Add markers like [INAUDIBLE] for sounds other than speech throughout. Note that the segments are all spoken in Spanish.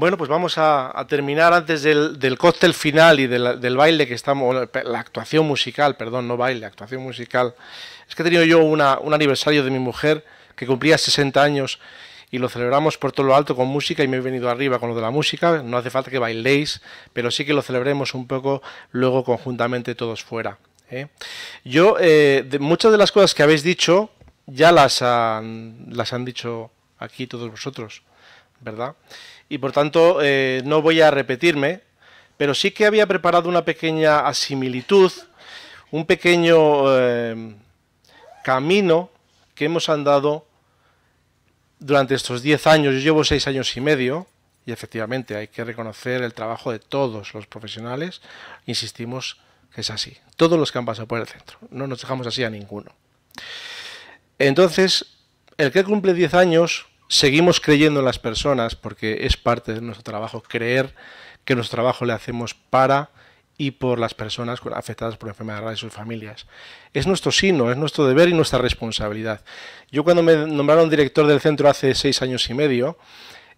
Bueno, pues vamos a, terminar antes del, cóctel final y del, baile que estamos, la actuación musical, perdón, no baile, actuación musical. Es que he tenido yo un aniversario de mi mujer que cumplía 60 años y lo celebramos por todo lo alto con música y me he venido arriba con lo de la música. No hace falta que bailéis, pero sí que lo celebremos un poco luego conjuntamente todos fuera. ¿eh? Yo, eh, de muchas de las cosas que habéis dicho, ya las han dicho aquí todos vosotros, ¿verdad? y por tanto eh, no voy a repetirme, pero sí que había preparado una pequeña asimilitud, un pequeño eh, camino que hemos andado durante estos 10 años. Yo llevo 6 años y medio y efectivamente hay que reconocer el trabajo de todos los profesionales. Insistimos que es así. Todos los que han pasado por el centro. No nos dejamos así a ninguno. Entonces, el que cumple 10 años seguimos creyendo en las personas porque es parte de nuestro trabajo creer que nuestro trabajo le hacemos para y por las personas afectadas por enfermedades raras y sus familias. Es nuestro sino es nuestro deber y nuestra responsabilidad. Yo cuando me nombraron director del centro hace seis años y medio,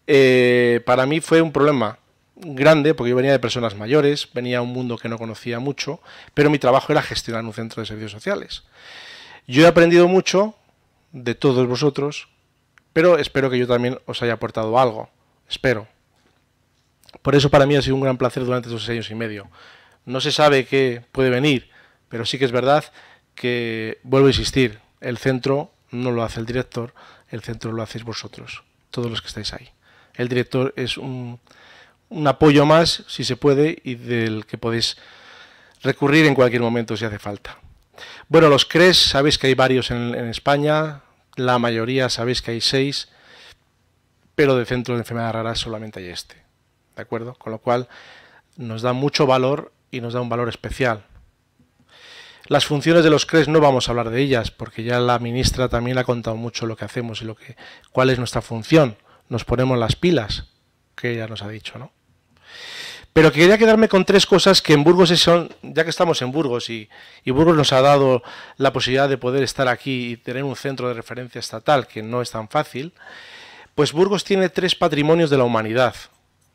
eh, para mí fue un problema grande, porque yo venía de personas mayores, venía a un mundo que no conocía mucho, pero mi trabajo era gestionar un centro de servicios sociales. Yo he aprendido mucho de todos vosotros, pero espero que yo también os haya aportado algo. Espero. Por eso para mí ha sido un gran placer durante estos años y medio. No se sabe qué puede venir, pero sí que es verdad que, vuelvo a insistir, el centro no lo hace el director, el centro lo hacéis vosotros, todos los que estáis ahí. El director es un, apoyo más, si se puede, y del que podéis recurrir en cualquier momento si hace falta. Bueno, los CRES, sabéis que hay varios en, en España, la mayoría sabéis que hay seis, pero de centro de enfermedades raras solamente hay este. ¿De acuerdo? Con lo cual nos da mucho valor y nos da un valor especial. Las funciones de los CRES no vamos a hablar de ellas, porque ya la ministra también ha contado mucho lo que hacemos y lo que, cuál es nuestra función. Nos ponemos las pilas, que ella nos ha dicho, ¿no? Pero quería quedarme con tres cosas que en Burgos son, ya que estamos en Burgos y, y, Burgos nos ha dado la posibilidad de poder estar aquí y tener un centro de referencia estatal, que no es tan fácil, pues Burgos tiene tres patrimonios de la humanidad,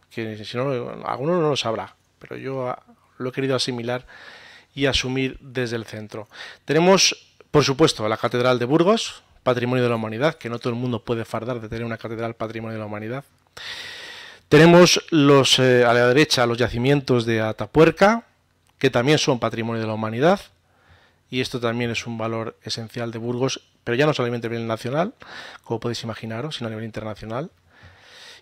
que si no, alguno no lo sabrá, pero yo ah, lo he querido asimilar y asumir desde el centro. Tenemos, por supuesto, la Catedral de Burgos, Patrimonio de la Humanidad, que no todo el mundo puede fardar de tener una Catedral Patrimonio de la Humanidad. Tenemos los, eh, a la derecha los yacimientos de Atapuerca, que también son patrimonio de la humanidad, y esto también es un valor esencial de Burgos, pero ya no solamente a nivel nacional, como podéis imaginaros, sino a nivel internacional.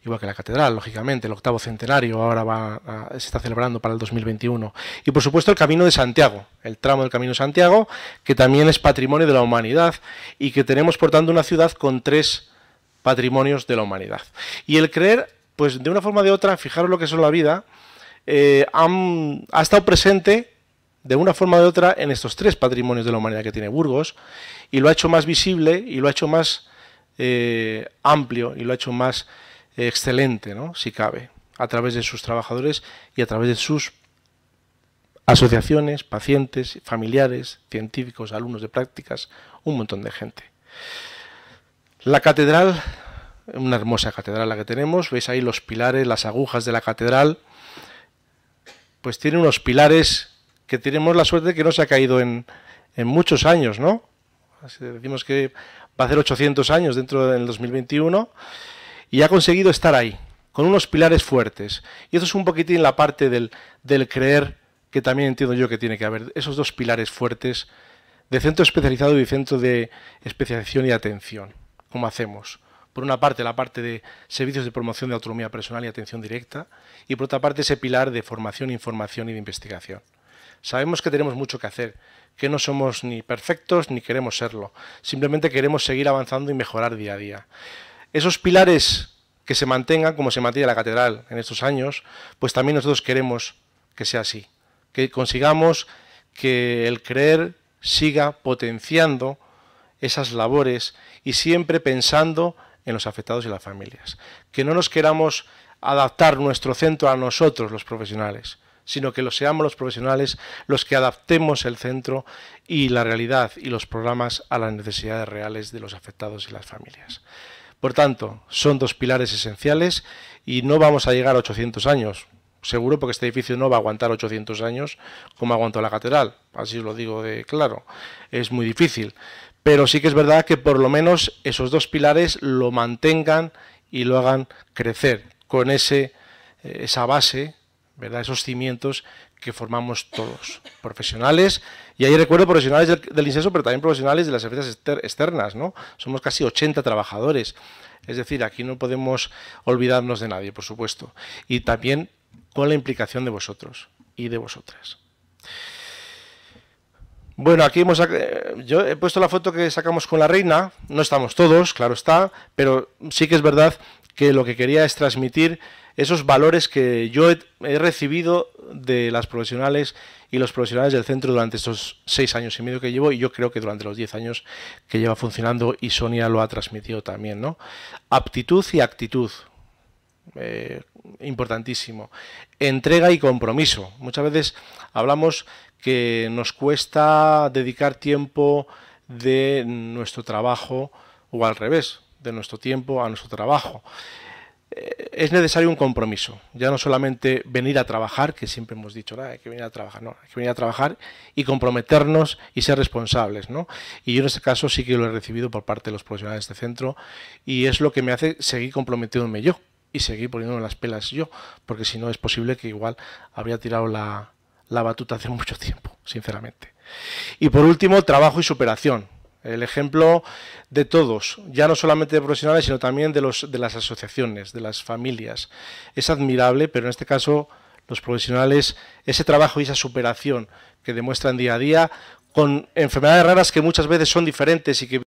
Igual que la catedral, lógicamente, el octavo centenario ahora va se está celebrando para el 2021. Y por supuesto el Camino de Santiago, el tramo del Camino de Santiago, que también es patrimonio de la humanidad y que tenemos, por tanto, una ciudad con tres patrimonios de la humanidad. Y el creer pues de una forma o de otra, fijaros lo que es la vida, eh, ha estado presente de una forma o de otra en estos tres patrimonios de la humanidad que tiene Burgos y lo ha hecho más visible y lo ha hecho más eh, amplio y lo ha hecho más eh, excelente, ¿no? si cabe, a través de sus trabajadores y a través de sus asociaciones, pacientes, familiares, científicos, alumnos de prácticas, un montón de gente. La catedral una hermosa catedral la que tenemos, veis ahí los pilares, las agujas de la catedral, pues tiene unos pilares que tenemos la suerte de que no se ha caído en, en muchos años, ¿no? decimos que va a hacer 800 años dentro del 2021 y ha conseguido estar ahí, con unos pilares fuertes. Y eso es un poquitín la parte del, del creer que también entiendo yo que tiene que haber, esos dos pilares fuertes de centro especializado y centro de especialización y atención, como hacemos por una parte la parte de servicios de promoción de autonomía personal y atención directa, y por otra parte ese pilar de formación, información y de investigación. Sabemos que tenemos mucho que hacer, que no somos ni perfectos ni queremos serlo, simplemente queremos seguir avanzando y mejorar día a día. Esos pilares que se mantengan como se mantiene la catedral en estos años, pues también nosotros queremos que sea así, que consigamos que el creer siga potenciando esas labores y siempre pensando en los afectados y las familias. Que no nos queramos adaptar nuestro centro a nosotros los profesionales, sino que lo seamos los profesionales los que adaptemos el centro y la realidad y los programas a las necesidades reales de los afectados y las familias. Por tanto, son dos pilares esenciales y no vamos a llegar a 800 años. Seguro porque este edificio no va a aguantar 800 años como aguantó la catedral, así os lo digo de claro. Es muy difícil, pero sí que es verdad que por lo menos esos dos pilares lo mantengan y lo hagan crecer con ese, eh, esa base, ¿verdad? esos cimientos que formamos todos, profesionales, y ahí recuerdo profesionales del, incenso, pero también profesionales de las empresas externas, ¿no? Somos casi 80 trabajadores, es decir, aquí no podemos olvidarnos de nadie, por supuesto, y también con la implicación de vosotros y de vosotras. Bueno, aquí hemos. Eh, yo he puesto la foto que sacamos con la reina. No estamos todos, claro está, pero sí que es verdad que lo que quería es transmitir esos valores que yo he, recibido de las profesionales y los profesionales del centro durante estos seis años y medio que llevo y yo creo que durante los diez años que lleva funcionando y Sonia lo ha transmitido también, ¿no? Aptitud y actitud. Eh, importantísimo. Entrega y compromiso. Muchas veces hablamos que nos cuesta dedicar tiempo de nuestro trabajo o al revés, de nuestro tiempo a nuestro trabajo. Eh, es necesario un compromiso, ya no solamente venir a trabajar, que siempre hemos dicho, ah, hay que venir a trabajar, no, hay que venir a trabajar y comprometernos y ser responsables, ¿no? Y yo en este caso sí que lo he recibido por parte de los profesionales de este centro y es lo que me hace seguir comprometiéndome yo y seguir poniéndome las pelas yo, porque si no es posible que igual habría tirado la, la batuta hace mucho tiempo, sinceramente. Y por último, trabajo y superación. El ejemplo de todos, ya no solamente de profesionales, sino también de, los, de las asociaciones, de las familias. Es admirable, pero en este caso los profesionales, ese trabajo y esa superación que demuestran día a día con enfermedades raras que muchas veces son diferentes y que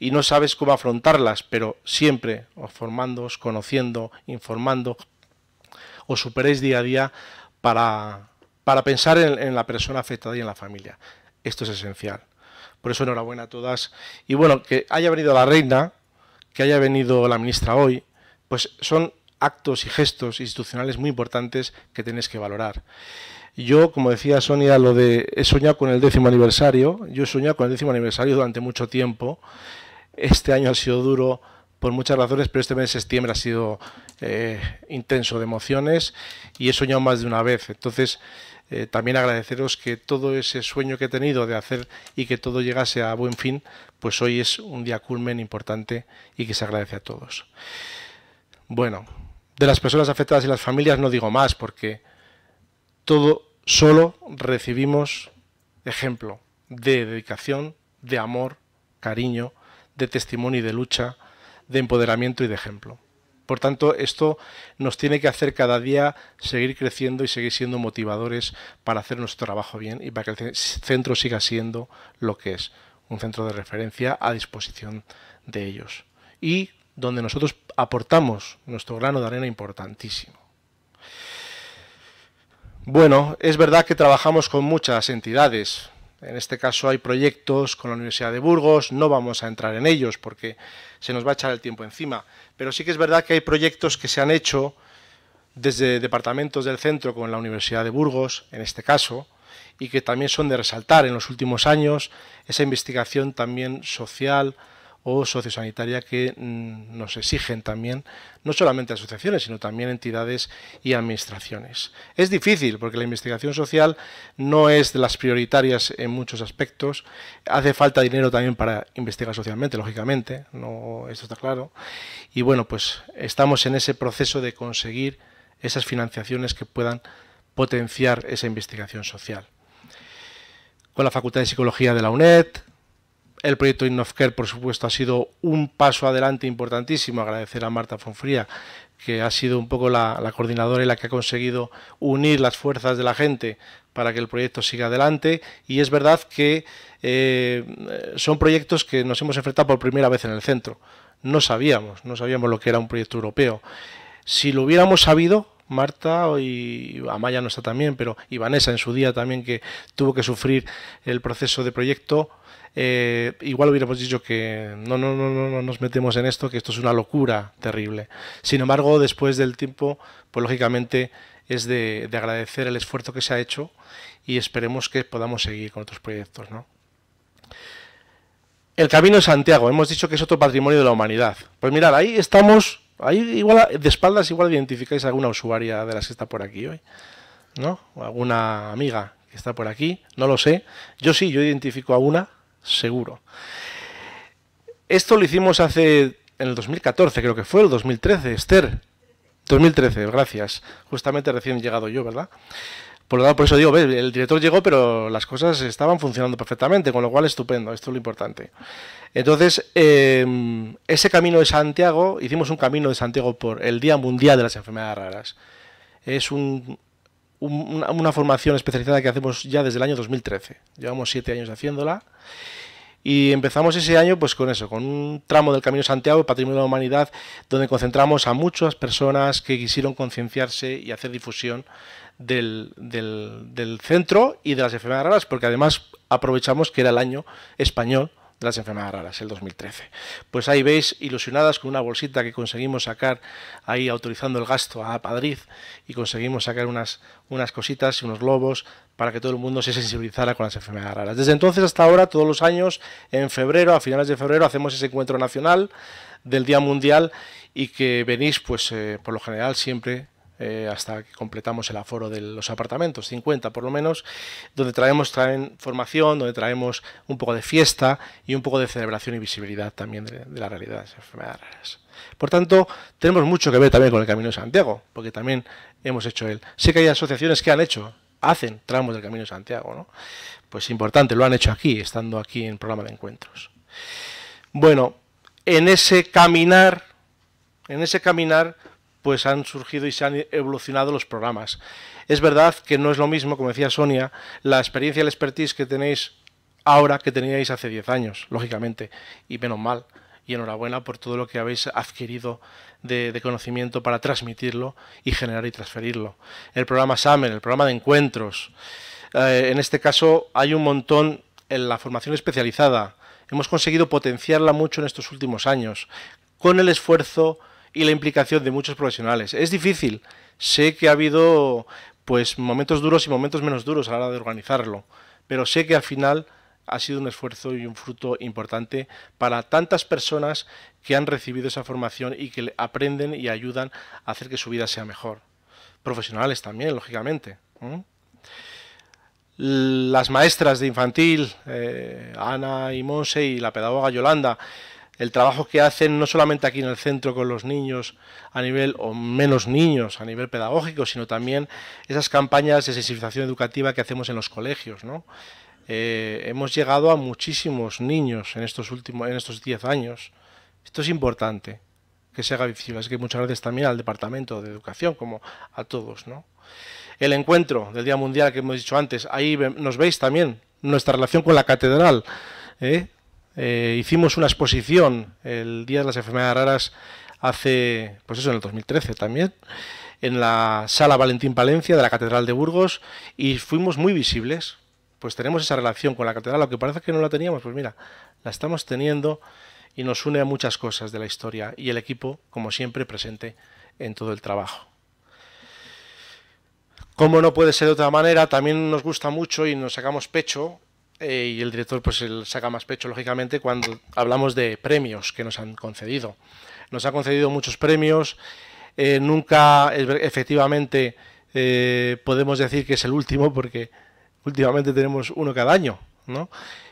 y no sabes cómo afrontarlas, pero siempre os formándoos, conociendo, informando, os superéis día a día para para pensar en, la persona afectada y en la familia. Esto es esencial. Por eso enhorabuena a todas. Y bueno, que haya venido la reina, que haya venido la ministra hoy, pues son actos y gestos institucionales muy importantes que tenéis que valorar. Yo, como decía Sonia, lo de he soñado con el décimo aniversario, yo he soñado con el décimo aniversario durante mucho tiempo. Este año ha sido duro por muchas razones, pero este mes de septiembre ha sido eh, intenso de emociones y he soñado más de una vez. Entonces, eh, también agradeceros que todo ese sueño que he tenido de hacer y que todo llegase a buen fin, pues hoy es un día culmen importante y que se agradece a todos. Bueno, de las personas afectadas y las familias no digo más porque todo solo recibimos ejemplo de dedicación, de amor, cariño, de testimonio y de lucha, de empoderamiento y de ejemplo. Por tanto, esto nos tiene que hacer cada día seguir creciendo y seguir siendo motivadores para hacer nuestro trabajo bien y para que el centro siga siendo lo que es, un centro de referencia a disposición de ellos. Y donde nosotros aportamos nuestro grano de arena importantísimo. Bueno, es verdad que trabajamos con muchas entidades, en este caso hay proyectos con la Universidad de Burgos, no vamos a entrar en ellos porque se nos va a echar el tiempo encima, pero sí que es verdad que hay proyectos que se han hecho desde departamentos del centro con la Universidad de Burgos, en este caso, y que también son de resaltar en los últimos años, esa investigación también social, o sociosanitaria que mm, nos exigen también no solamente asociaciones, sino también entidades y administraciones. Es difícil porque la investigación social no es de las prioritarias en muchos aspectos. Hace falta dinero también para investigar socialmente, lógicamente, no, esto está claro. Y bueno, pues estamos en ese proceso de conseguir esas financiaciones que puedan potenciar esa investigación social. Con la Facultad de Psicología de la UNED, el proyecto Innofcare, por supuesto, ha sido un paso adelante importantísimo. Agradecer a Marta Fonfría, que ha sido un poco la, coordinadora y la que ha conseguido unir las fuerzas de la gente para que el proyecto siga adelante. Y es verdad que eh, son proyectos que nos hemos enfrentado por primera vez en el centro. No sabíamos, no sabíamos lo que era un proyecto europeo. Si lo hubiéramos sabido, Marta y Amaya no está también, pero y Vanessa en su día también que tuvo que sufrir el proceso de proyecto. Eh, igual hubiéramos dicho que no, no, no, no, nos metemos en esto, que esto es una locura terrible. Sin embargo, después del tiempo, pues lógicamente es de, agradecer el esfuerzo que se ha hecho y esperemos que podamos seguir con otros proyectos, ¿no? El Camino de Santiago, hemos dicho que es otro patrimonio de la humanidad. Pues mirad, ahí estamos Ahí igual, de espaldas igual identificáis a alguna usuaria de las que está por aquí hoy, ¿no? O alguna amiga que está por aquí, no lo sé. Yo sí, yo identifico a una, seguro. Esto lo hicimos hace, en el 2014 creo que fue, el 2013, Esther. 2013, gracias. Justamente recién llegado yo, ¿verdad? Por lo tanto, por eso digo, el director llegó, pero las cosas estaban funcionando perfectamente, con lo cual estupendo, esto es lo importante. Entonces, em, ese camino de Santiago, hicimos un camino de Santiago por el Día Mundial de las Enfermedades Raras. Es una, formación especializada que hacemos ya desde el año 2013. Llevamos siete años haciéndola. Y empezamos ese año pues con eso, con un tramo del Camino de Santiago, Patrimonio de la Humanidad, donde concentramos a muchas personas que quisieron concienciarse y hacer difusión del, centro y de las enfermedades raras, porque además aprovechamos que era el año español de las enfermedades raras, el 2013. Pues ahí veis ilusionadas con una bolsita que conseguimos sacar ahí autorizando el gasto a Madrid y conseguimos sacar unas, unas cositas y unos globos para que todo el mundo se sensibilizara con las enfermedades raras. Desde entonces hasta ahora, todos los años, en febrero, a finales de febrero, hacemos ese encuentro nacional del Día Mundial y que venís, pues eh, por lo general siempre eh, hasta que completamos el aforo de los apartamentos, 50 por lo menos, donde traemos formación, donde traemos un poco de fiesta y un poco de celebración y visibilidad también de, la realidad de las enfermedades Por tanto, tenemos mucho que ver también con el Camino de Santiago, porque también hemos hecho él. Sé que hay asociaciones que han hecho, hacen tramos del Camino de Santiago, ¿no? Pues importante, lo han hecho aquí, estando aquí en programa de encuentros. Bueno, en ese caminar, en ese caminar pues han surgido y se han evolucionado los programas. Es verdad que no es lo mismo, como decía Sonia, la experiencia y el expertise que tenéis ahora que teníais hace 10 años, lógicamente, y menos mal. Y enhorabuena por todo lo que habéis adquirido de, conocimiento para transmitirlo y generar y transferirlo. El programa SAMER, el programa de encuentros. Eh, en este caso hay un montón en la formación especializada. Hemos conseguido potenciarla mucho en estos últimos años, con el esfuerzo y la implicación de muchos profesionales. Es difícil. Sé que ha habido pues momentos duros y momentos menos duros a la hora de organizarlo, pero sé que al final ha sido un esfuerzo y un fruto importante para tantas personas que han recibido esa formación y que aprenden y ayudan a hacer que su vida sea mejor. Profesionales también, lógicamente. Las maestras de infantil, eh, Ana y Monse y la pedagoga Yolanda, el trabajo que hacen no solamente aquí en el centro con los niños a nivel, o menos niños a nivel pedagógico, sino también esas campañas de sensibilización educativa que hacemos en los colegios. Eh, hemos llegado a muchísimos niños en estos últimos, en estos 10 años. Esto es importante que se haga visible. Así que muchas gracias también al Departamento de Educación, como a todos. El encuentro del Día Mundial que hemos dicho antes, ahí nos veis también nuestra relación con la catedral. ¿eh? Eh, hicimos una exposición el Día de las Enfermedades Raras hace, pues eso, en el 2013 también, en la Sala Valentín Palencia de la Catedral de Burgos y fuimos muy visibles. Pues tenemos esa relación con la catedral, aunque parece que no la teníamos, pues mira, la estamos teniendo y nos une a muchas cosas de la historia y el equipo, como siempre, presente en todo el trabajo. Como no puede ser de otra manera, también nos gusta mucho y nos sacamos pecho eh, y el director pues el saca más pecho lógicamente cuando hablamos de premios que nos han concedido. Nos ha concedido muchos premios, eh, nunca efectivamente eh, podemos decir que es el último porque últimamente tenemos uno cada año,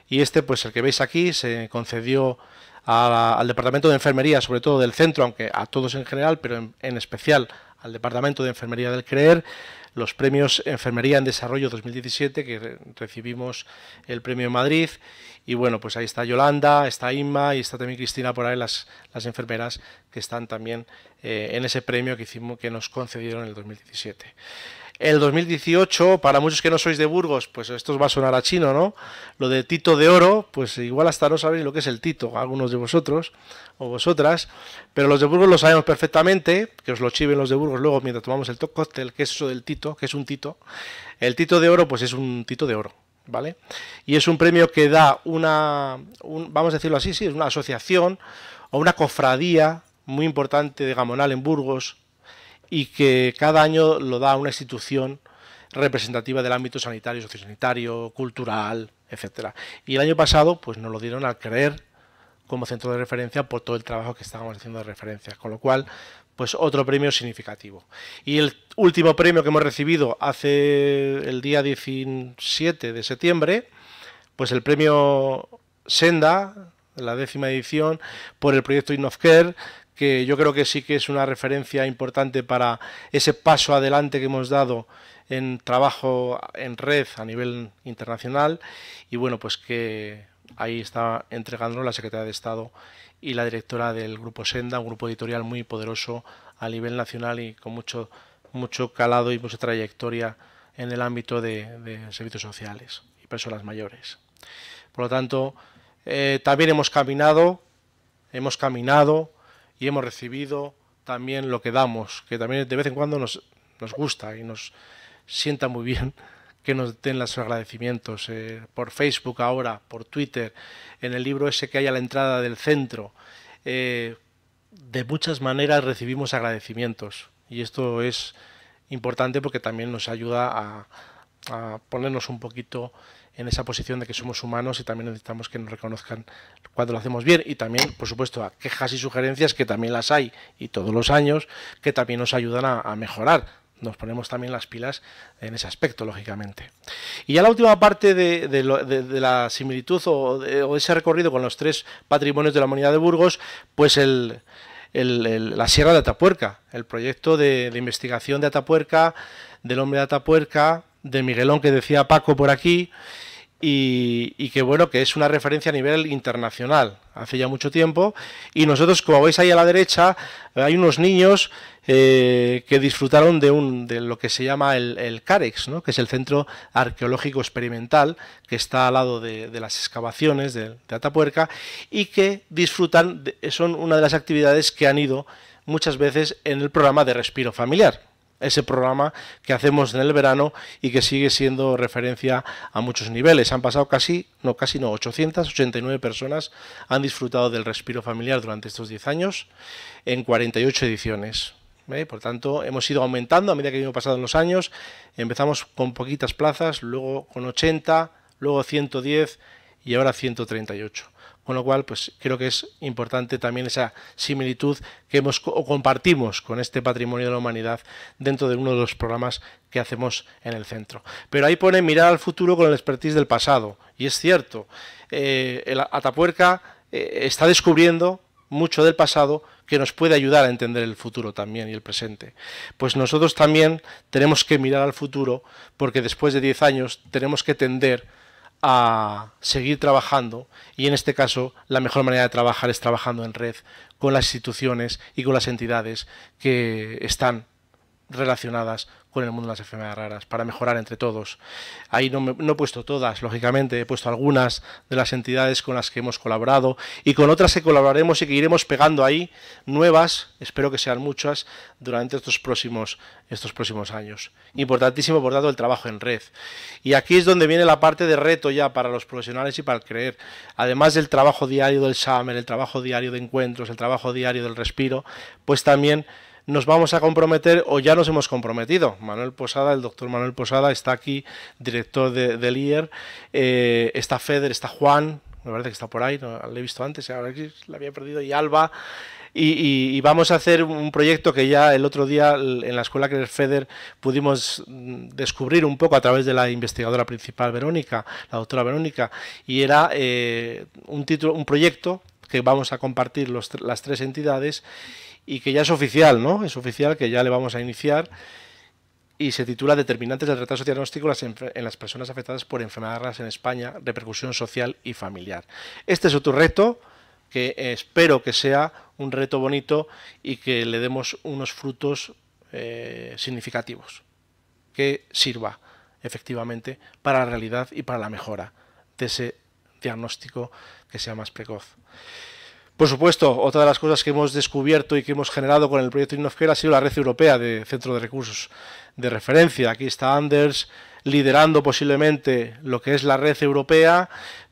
Y este pues el que veis aquí se concedió al departamento de enfermería, sobre todo del centro, aunque a todos en general, pero en especial al departamento de enfermería del CREER, los premios Enfermería en Desarrollo 2017, que recibimos el premio Madrid. Y bueno, pues ahí está Yolanda, está Inma y está también Cristina por ahí, las, las enfermeras que están también eh, en ese premio que, hicimos, que nos concedieron en el 2017 el 2018, para muchos que no sois de Burgos, pues esto os va a sonar a chino, ¿no? Lo de Tito de Oro, pues igual hasta no sabéis lo que es el Tito, algunos de vosotros o vosotras, pero los de Burgos lo sabemos perfectamente, que os lo chiven los de Burgos luego mientras tomamos el top cóctel, que es eso del Tito, que es un Tito. El Tito de Oro, pues es un Tito de Oro, ¿vale? Y es un premio que da una, vamos a decirlo así, sí, es una asociación o una cofradía muy importante de Gamonal en Burgos, y que cada año lo da una institución representativa del ámbito sanitario, sociosanitario, cultural, etcétera. Y el año pasado, pues nos lo dieron al creer como centro de referencia por todo el trabajo que estábamos haciendo de referencias, con lo cual, pues otro premio significativo. Y el último premio que hemos recibido hace el día 17 de septiembre, pues el premio Senda, la décima edición, por el proyecto Innofcare, que yo creo que sí que es una referencia importante para ese paso adelante que hemos dado en trabajo en red a nivel internacional y bueno, pues que ahí está entregándolo la Secretaría de Estado y la directora del Grupo Senda, un grupo editorial muy poderoso a nivel nacional y con mucho, mucho calado y mucha trayectoria en el ámbito de, servicios sociales y personas mayores. Por lo tanto, eh, también hemos caminado, hemos caminado y hemos recibido también lo que damos, que también de vez en cuando nos, gusta y nos sienta muy bien [LAUGHS] que nos den los agradecimientos eh, por Facebook ahora, por Twitter, en el libro ese que hay a la entrada del centro. Eh, de muchas maneras recibimos agradecimientos y esto es importante porque también nos ayuda a, a ponernos un poquito en esa posición de que somos humanos y también necesitamos que nos reconozcan cuando lo hacemos bien y también, por supuesto, a quejas y sugerencias que también las hay y todos los años que también nos ayudan a, mejorar nos ponemos también las pilas en ese aspecto, lógicamente. Y ya la última parte de, la similitud o, de ese recorrido con los tres patrimonios de la humanidad de Burgos, pues la Sierra de Atapuerca, el proyecto de, investigación de Atapuerca, del hombre de Atapuerca, de Miguelón que decía Paco por aquí, y, que bueno, que es una referencia a nivel internacional, hace ya mucho tiempo, y nosotros, como veis ahí a la derecha, hay unos niños eh, que disfrutaron de, un, de lo que se llama el, el CAREX, que es el Centro Arqueológico Experimental, que está al lado de, las excavaciones de, de, Atapuerca, y que disfrutan, son una de las actividades que han ido muchas veces en el programa de respiro familiar ese programa que hacemos en el verano y que sigue siendo referencia a muchos niveles. Han pasado casi, no, casi no, 889 personas han disfrutado del respiro familiar durante estos 10 años en 48 ediciones. ¿eh? Por tanto, hemos ido aumentando a medida que han pasado pasando los años. Empezamos con poquitas plazas, luego con 80, luego 110 y ahora 138 con lo cual pues creo que es importante también esa similitud que hemos o compartimos con este patrimonio de la humanidad dentro de uno de los programas que hacemos en el centro. Pero ahí pone mirar al futuro con el expertise del pasado y es cierto, eh, Atapuerca eh, está descubriendo mucho del pasado que nos puede ayudar a entender el futuro también y el presente. Pues nosotros también tenemos que mirar al futuro porque después de 10 años tenemos que tender a seguir trabajando y en este caso la mejor manera de trabajar es trabajando en red con las instituciones y con las entidades que están relacionadas con el mundo de las enfermedades raras, para mejorar entre todos. Ahí no, he puesto todas, lógicamente, he puesto algunas de las entidades con las que hemos colaborado y con otras que colaboraremos y que iremos pegando ahí, nuevas, espero que sean muchas, durante estos próximos, estos próximos años. Importantísimo, por tanto, el trabajo en red. Y aquí es donde viene la parte de reto ya para los profesionales y para el creer. Además del trabajo diario del SAMER, el trabajo diario de encuentros, el trabajo diario del respiro, pues también nos vamos a comprometer o ya nos hemos comprometido. Manuel Posada, el doctor Manuel Posada, está aquí, director del IER, eh, está Feder, está Juan, me parece que está por ahí, no, le he visto antes, ahora la había perdido, y Alba. Y, vamos a hacer un proyecto que ya el otro día en la escuela que es Feder pudimos mm, descubrir un poco a través de la investigadora principal Verónica, la doctora Verónica, y era eh, un, título, un proyecto que vamos a compartir los, las tres entidades y que ya es oficial, ¿no? Es oficial que ya le vamos a iniciar y se titula Determinantes del retraso diagnóstico en las personas afectadas por enfermedades en España, repercusión social y familiar. Este es otro reto que espero que sea un reto bonito y que le demos unos frutos eh, significativos, que sirva efectivamente para la realidad y para la mejora de ese diagnóstico que sea más precoz. Por supuesto, otra de las cosas que hemos descubierto y que hemos generado con el proyecto Innofcare ha sido la red europea de centro de recursos de referencia. Aquí está Anders liderando posiblemente lo que es la red europea,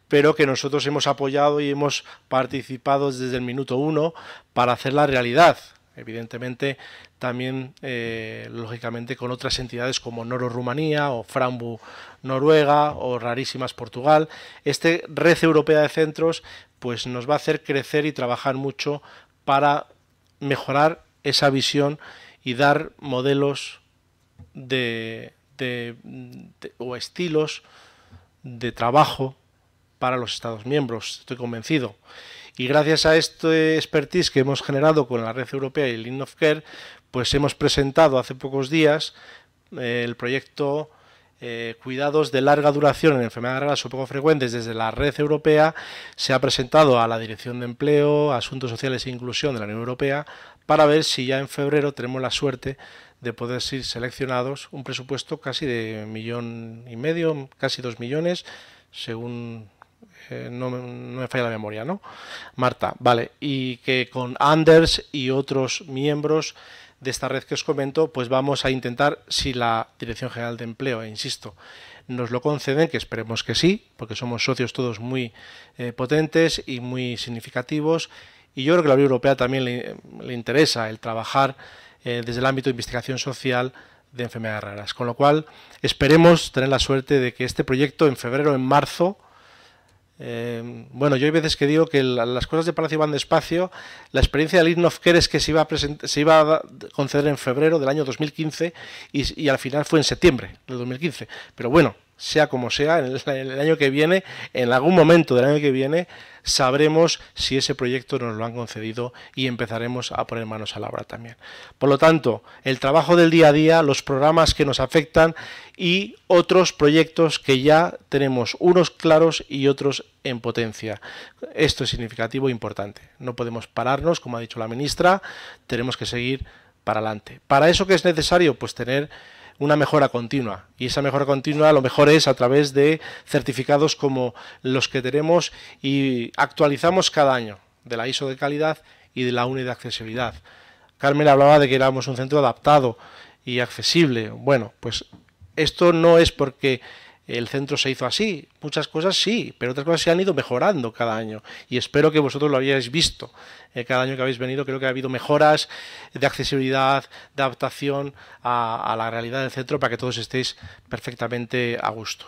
pero que nosotros hemos apoyado y hemos participado desde el minuto uno para hacerla realidad. Evidentemente, también, eh, lógicamente, con otras entidades como Noro Rumanía o Frambu Noruega o Rarísimas Portugal. Este red europea de centros pues nos va a hacer crecer y trabajar mucho para mejorar esa visión y dar modelos de, o estilos de trabajo para los Estados miembros, estoy convencido. Y gracias a este expertise que hemos generado con la red europea y el InnofCare, pues hemos presentado hace pocos días eh, el proyecto eh, cuidados de larga duración en enfermedades raras o poco frecuentes desde la red europea se ha presentado a la Dirección de Empleo, Asuntos Sociales e Inclusión de la Unión Europea para ver si ya en febrero tenemos la suerte de poder ser seleccionados un presupuesto casi de millón y medio, casi dos millones, según eh, no, me, falla la memoria, ¿no? Marta, vale, y que con Anders y otros miembros de esta red que os comento, pues vamos a intentar, si la Dirección General de Empleo, e insisto, nos lo conceden, que esperemos que sí, porque somos socios todos muy eh, potentes y muy significativos, y yo creo que a la Unión Europea también le, interesa el trabajar eh, desde el ámbito de investigación social de enfermedades raras, con lo cual esperemos tener la suerte de que este proyecto en febrero, en marzo, eh, bueno, yo hay veces que digo que las cosas de Palacio van despacio. La experiencia del of es que se iba, a se iba a conceder en febrero del año 2015 y, y al final fue en septiembre del 2015. Pero bueno, sea como sea, en el año que viene, en algún momento del año que viene, sabremos si ese proyecto nos lo han concedido y empezaremos a poner manos a la obra también. Por lo tanto, el trabajo del día a día, los programas que nos afectan y otros proyectos que ya tenemos unos claros y otros en potencia. Esto es significativo e importante. No podemos pararnos, como ha dicho la ministra, tenemos que seguir para adelante. Para eso que es necesario, pues tener una mejora continua. Y esa mejora continua lo mejor es a través de certificados como los que tenemos y actualizamos cada año de la ISO de calidad y de la UNE de accesibilidad. Carmen hablaba de que éramos un centro adaptado y accesible. Bueno, pues esto no es porque el centro se hizo así. Muchas cosas sí, pero otras cosas se han ido mejorando cada año. Y espero que vosotros lo hayáis visto. Eh, cada año que habéis venido creo que ha habido mejoras de accesibilidad, de adaptación a, la realidad del centro para que todos estéis perfectamente a gusto.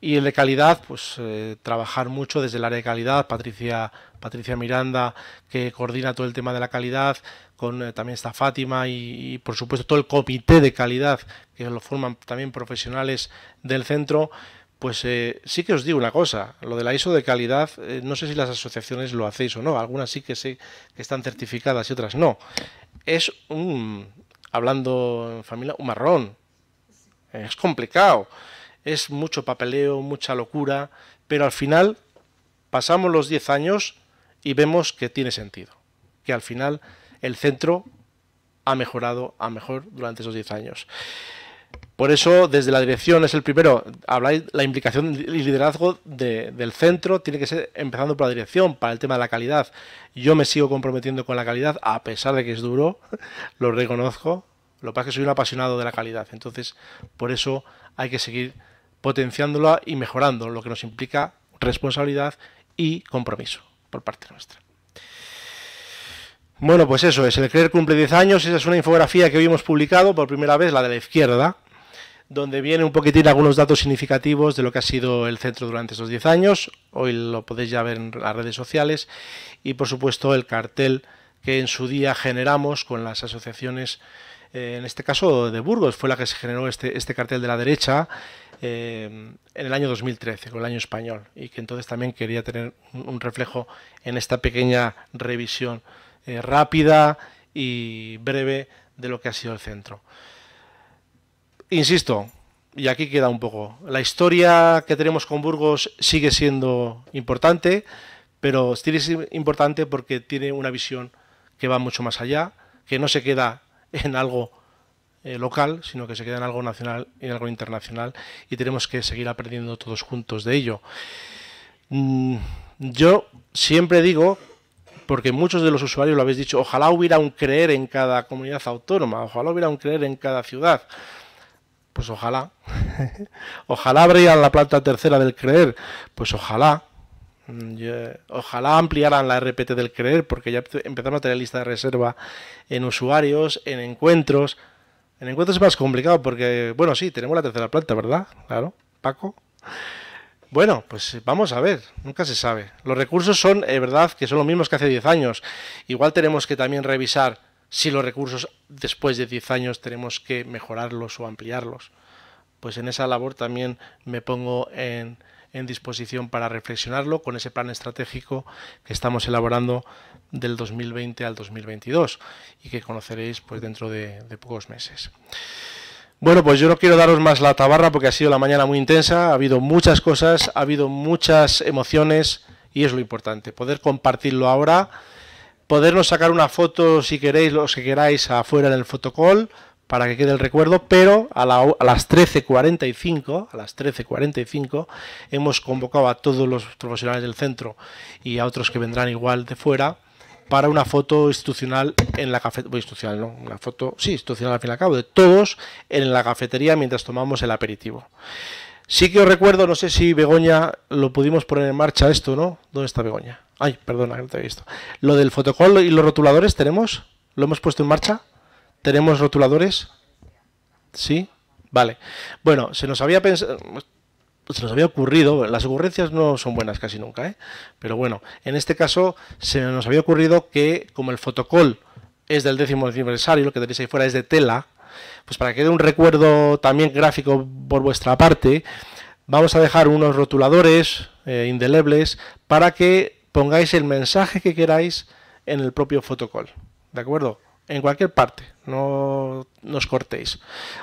Y el de calidad, pues eh, trabajar mucho desde el área de calidad. Patricia, Patricia Miranda, que coordina todo el tema de la calidad, con eh, también está Fátima y, por supuesto todo el comité de calidad que lo forman también profesionales del centro, pues eh, sí que os digo una cosa, lo de la ISO de calidad, eh, no sé si las asociaciones lo hacéis o no, algunas sí que sé que están certificadas y otras no. Es un, hablando en familia, un marrón. Es complicado, es mucho papeleo, mucha locura, pero al final pasamos los 10 años y vemos que tiene sentido, que al final el centro ha mejorado a mejor durante esos 10 años. Por eso, desde la dirección es el primero. Habláis la implicación y liderazgo del centro, tiene que ser empezando por la dirección, para el tema de la calidad. Yo me sigo comprometiendo con la calidad, a pesar de que es duro, [LAUGHS] lo reconozco. Lo que pasa es que soy un apasionado de la calidad. Entonces, por eso hay que seguir potenciándola y mejorando, lo que nos implica responsabilidad y compromiso por parte nuestra. Bueno, pues eso es, el CREER cumple 10 años, esa es una infografía que hoy hemos publicado por primera vez, la de la izquierda, donde viene un poquitín algunos datos significativos de lo que ha sido el centro durante esos 10 años, hoy lo podéis ya ver en las redes sociales, y por supuesto el cartel que en su día generamos con las asociaciones, eh, en este caso de Burgos, fue la que se generó este, este cartel de la derecha, eh, en el año 2013, con el año español, y que entonces también quería tener un reflejo en esta pequeña revisión eh, rápida y breve de lo que ha sido el centro. Insisto, y aquí queda un poco, la historia que tenemos con Burgos sigue siendo importante, pero es importante porque tiene una visión que va mucho más allá, que no se queda en algo eh, local, sino que se queda en algo nacional y en algo internacional, y tenemos que seguir aprendiendo todos juntos de ello. Mm, yo siempre digo porque muchos de los usuarios lo habéis dicho, ojalá hubiera un creer en cada comunidad autónoma, ojalá hubiera un creer en cada ciudad. Pues ojalá. [LAUGHS] ojalá abrieran la planta tercera del creer. Pues ojalá. Mm, ojalá ampliaran la RPT del creer, porque ya empezamos a tener lista de reserva en usuarios, en encuentros. En encuentros es más complicado porque, bueno, sí, tenemos la tercera planta, ¿verdad? Claro, Paco. Bueno, pues vamos a ver, nunca se sabe. Los recursos son, es verdad, que son los mismos que hace 10 años. Igual tenemos que también revisar si los recursos después de 10 años tenemos que mejorarlos o ampliarlos. Pues en esa labor también me pongo en, disposición para reflexionarlo con ese plan estratégico que estamos elaborando del 2020 al 2022 y que conoceréis pues dentro de pocos meses. Bueno, pues yo no quiero daros más la tabarra porque ha sido la mañana muy intensa, ha habido muchas cosas, ha habido muchas emociones y es lo importante, poder compartirlo ahora, podernos sacar una foto si queréis, los que queráis afuera en el fotocall para que quede el recuerdo, pero a, a las 13.45, a las 13.45 hemos convocado a todos los profesionales del centro y a otros que vendrán igual de fuera para una foto institucional en la cafetería, institucional, ¿no? Una foto, sí, institucional al fin y al cabo, de todos en la cafetería mientras tomamos el aperitivo. Sí que os recuerdo, no sé si Begoña lo pudimos poner en marcha esto, ¿no? ¿Dónde está Begoña? Ay, perdona, no te he visto. Lo del fotocall y los rotuladores, ¿tenemos? ¿Lo hemos puesto en marcha? ¿Tenemos rotuladores? ¿Sí? Vale. Bueno, se nos había pensado se nos había ocurrido, las ocurrencias no son buenas casi nunca, ¿eh? pero bueno, en este caso se nos había ocurrido que como el fotocol es del décimo aniversario, lo que tenéis ahí fuera es de tela, pues para que dé un recuerdo también gráfico por vuestra parte, vamos a dejar unos rotuladores eh, indelebles para que pongáis el mensaje que queráis en el propio fotocol, ¿de acuerdo? en cualquier parte, no, nos os cortéis.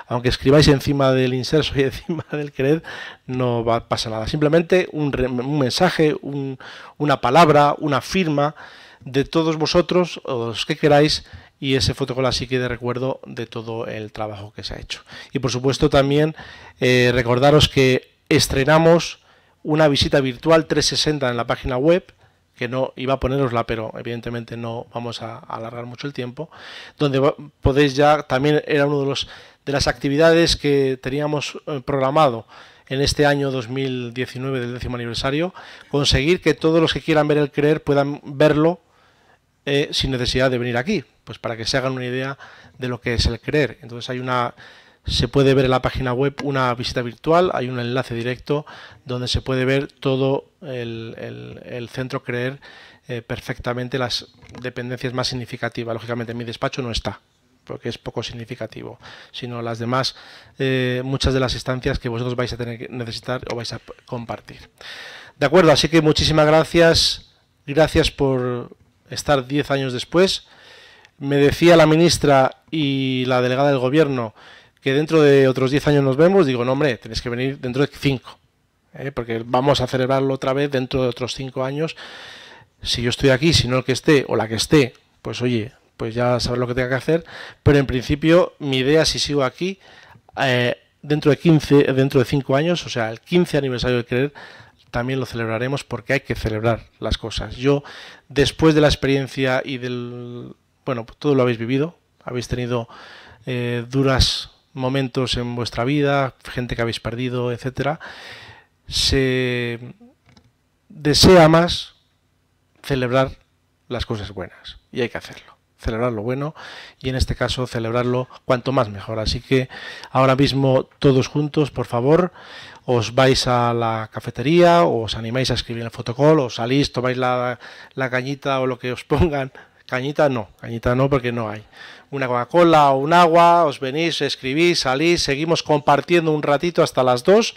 Aunque escribáis encima del inserso y [LAUGHS] encima del cred, no va, pasa nada. Simplemente un, mensaje, una palabra, una firma de todos vosotros, o los que queráis, y ese fotocol así que de recuerdo de todo el trabajo que se ha hecho. Y por supuesto también eh, recordaros que estrenamos una visita virtual 360 en la página web que no iba a ponerosla, pero evidentemente no vamos a, alargar mucho el tiempo, donde podéis ya, también era uno de los de las actividades que teníamos eh, programado en este año 2019 del décimo aniversario, conseguir que todos los que quieran ver el creer puedan verlo eh, sin necesidad de venir aquí, pues para que se hagan una idea de lo que es el creer. Entonces hay una se puede ver en la página web una visita virtual, hay un enlace directo donde se puede ver todo el, centro creer eh, perfectamente las dependencias más significativas. Lógicamente mi despacho no está porque es poco significativo, sino las demás, eh, muchas de las instancias que vosotros vais a tener necesitar o vais a compartir. De acuerdo, así que muchísimas gracias, gracias por estar 10 años después. Me decía la ministra y la delegada del gobierno que dentro de otros 10 años nos vemos, digo, no, hombre, tenéis que venir dentro de 5, ¿eh? porque vamos a celebrarlo otra vez dentro de otros 5 años. Si yo estoy aquí, si no el que esté o la que esté, pues oye, pues ya sabes lo que tenga que hacer, pero en principio mi idea, si sigo aquí, eh, dentro de 15, dentro de 5 años, o sea, el 15 aniversario de creer, también lo celebraremos porque hay que celebrar las cosas. Yo, después de la experiencia y del... Bueno, todo lo habéis vivido, habéis tenido eh, duras momentos en vuestra vida, gente que habéis perdido, etcétera, se desea más celebrar las cosas buenas y hay que hacerlo. Celebrar lo bueno y en este caso celebrarlo cuanto más mejor. Así que ahora mismo todos juntos, por favor, os vais a la cafetería, os animáis a escribir el protocolo, os salís, tomáis la, la cañita o lo que os pongan Cañita no, cañita no porque no hay. Una Coca-Cola o un agua, os venís, escribís, salís, seguimos compartiendo un ratito hasta las dos,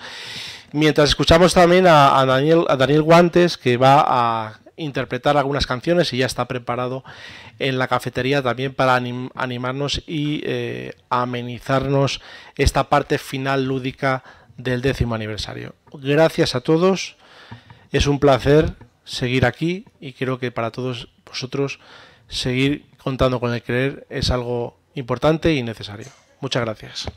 Mientras escuchamos también a, Daniel, a Daniel Guantes que va a interpretar algunas canciones y ya está preparado en la cafetería también para animarnos y eh, amenizarnos esta parte final lúdica del décimo aniversario. Gracias a todos, es un placer seguir aquí y creo que para todos vosotros seguir contando con el creer es algo importante y necesario. Muchas gracias.